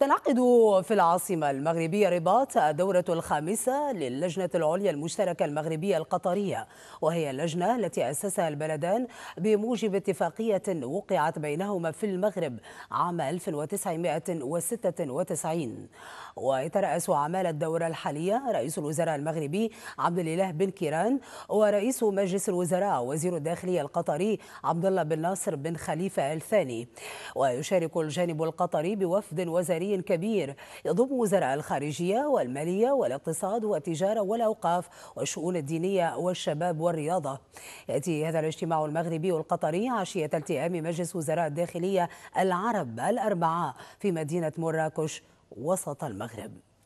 تنعقد في العاصمة المغربية رباط الدورة الخامسة للجنة العليا المشتركة المغربية القطرية وهي اللجنة التي أسسها البلدان بموجب اتفاقية وقعت بينهما في المغرب عام 1996 ويترأس أعمال الدورة الحالية رئيس الوزراء المغربي عبد الإله بن كيران ورئيس مجلس الوزراء وزير الداخلية القطري عبد الله بن ناصر بن خليفة الثاني ويشارك الجانب القطري بوفد وزاري دولي كبير يضم وزراء الخارجية والمالية والاقتصاد والتجارة والأوقاف والشؤون الدينية والشباب والرياضة يأتي هذا الاجتماع المغربي والقطري عشية التئام مجلس وزراء الداخلية العرب الأربعاء في مدينة مراكش وسط المغرب